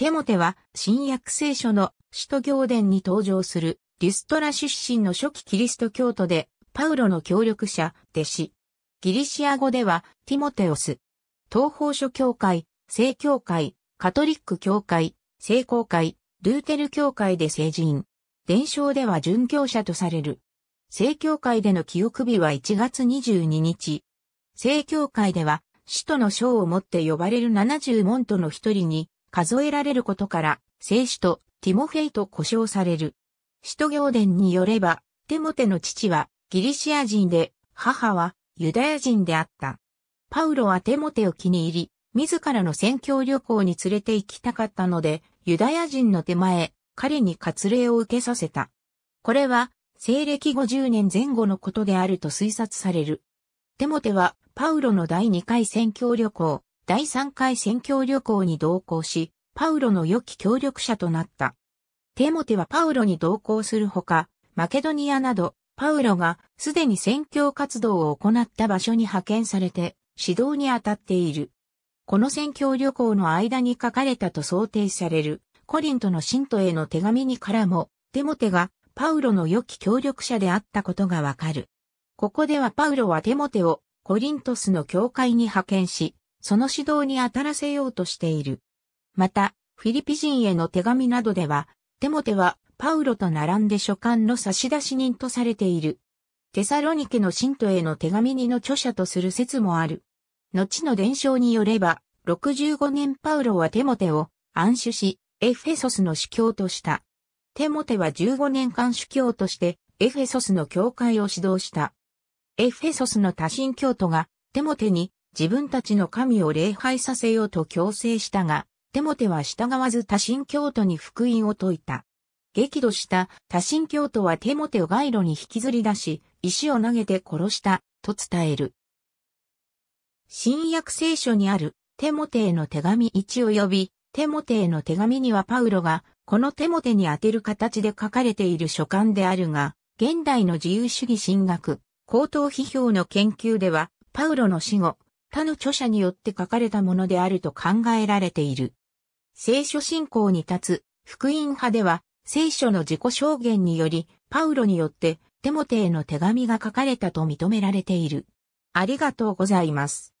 テモテは新約聖書の使徒行伝に登場するリュストラ出身の初期キリスト教徒でパウロの協力者、弟子。ギリシア語ではティモテオス。東方諸教会、聖教会、カトリック教会、聖公会、ルーテル教会で成人。伝承では殉教者とされる。聖教会での記憶日は1月22日。聖教会では、使徒の章をもって呼ばれる70門徒の一人に、数えられることから、聖使とティモフェイと呼称される。使徒行伝によれば、テモテの父はギリシア人で、母はユダヤ人であった。パウロはテモテを気に入り、自らの宣教旅行に連れて行きたかったので、ユダヤ人の手前、彼に割礼を受けさせた。これは、西暦50年前後のことであると推察される。テモテは、パウロの第2回宣教旅行、第3回宣教旅行に同行し、パウロの良き協力者となった。テモテはパウロに同行するほか、マケドニアなど、パウロがすでに宣教活動を行った場所に派遣されて、指導に当たっている。この宣教旅行の間に書かれたと想定される、コリントの信徒への手紙にからも、テモテがパウロの良き協力者であったことがわかる。ここではパウロはテモテをコリントスの教会に派遣し、その指導に当たらせようとしている。また、フィリピ人への手紙などでは、テモテはパウロと並んで書簡の差出人とされている。テサロニケの信徒への手紙にの著者とする説もある。後の伝承によれば、65年パウロはテモテを暗守し、エフェソスの主教とした。テモテは15年間主教として、エフェソスの教会を指導した。エフェソスの多神教徒が、テモテに自分たちの神を礼拝させようと強制したが、テモテは従わず多神教徒に福音を説いた。激怒した多神教徒はテモテを街路に引きずり出し、石を投げて殺した、と伝える。新約聖書にあるテモテへの手紙1及び、テモテへの手紙にはパウロが、このテモテに当てる形で書かれている書簡であるが、現代の自由主義神学、高等批評の研究では、パウロの死後、他の著者によって書かれたものであると考えられている。聖書信仰に立つ福音派では聖書の自己証言によりパウロによってテモテへの手紙が書かれたと認められている。ありがとうございます。